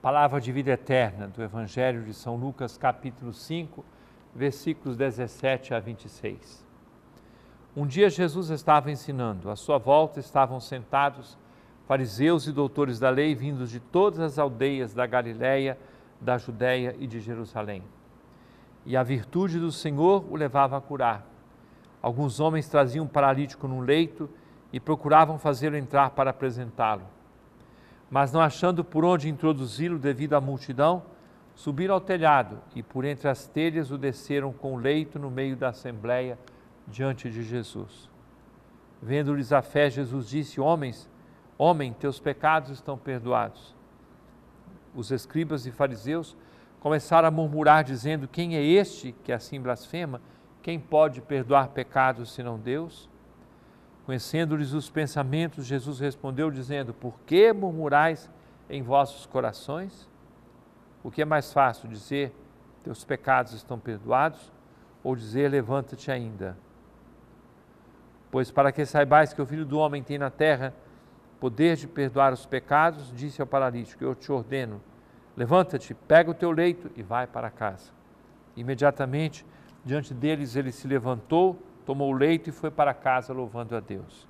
Palavra de vida eterna do Evangelho de São Lucas, capítulo 5, versículos 17 a 26. Um dia Jesus estava ensinando. À sua volta estavam sentados fariseus e doutores da lei vindos de todas as aldeias da Galiléia, da Judéia e de Jerusalém. E a virtude do Senhor o levava a curar. Alguns homens traziam um paralítico num leito e procuravam fazê-lo entrar para apresentá-lo. Mas não achando por onde introduzi-lo devido à multidão, subiram ao telhado e por entre as telhas o desceram com o leito no meio da assembleia diante de Jesus. Vendo-lhes a fé, Jesus disse: Homens, homem, teus pecados estão perdoados. Os escribas e fariseus começaram a murmurar, dizendo: Quem é este que assim blasfema? Quem pode perdoar pecados senão Deus? Conhecendo-lhes os pensamentos, Jesus respondeu, dizendo: Por que murmurais em vossos corações? O que é mais fácil dizer: Teus pecados estão perdoados? Ou dizer: Levanta-te ainda? Pois para que saibais que o Filho do Homem tem na terra poder de perdoar os pecados, disse ao paralítico: Eu te ordeno, levanta-te, pega o teu leito e vai para casa. Imediatamente diante deles ele se levantou tomou o leito e foi para casa louvando a Deus.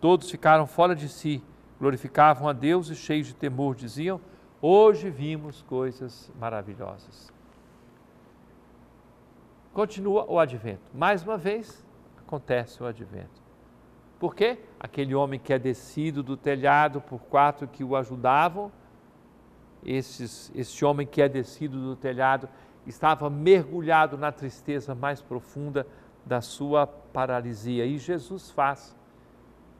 Todos ficaram fora de si, glorificavam a Deus e, cheios de temor, diziam: Hoje vimos coisas maravilhosas. Continua o advento. Mais uma vez, acontece o advento. Por quê? Aquele homem que é descido do telhado por quatro que o ajudavam, esses, esse homem que é descido do telhado estava mergulhado na tristeza mais profunda, da sua paralisia. E Jesus faz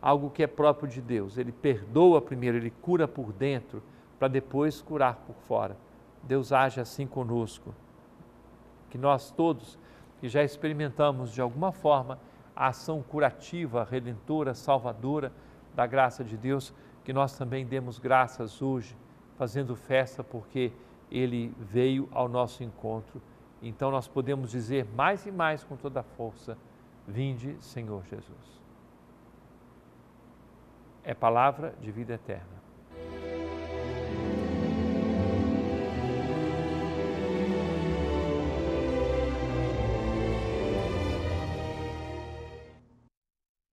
algo que é próprio de Deus. Ele perdoa primeiro, ele cura por dentro, para depois curar por fora. Deus age assim conosco. Que nós todos que já experimentamos de alguma forma a ação curativa, redentora, salvadora da graça de Deus, que nós também demos graças hoje, fazendo festa porque ele veio ao nosso encontro então nós podemos dizer mais e mais com toda a força: Vinde, Senhor Jesus. É palavra de vida eterna.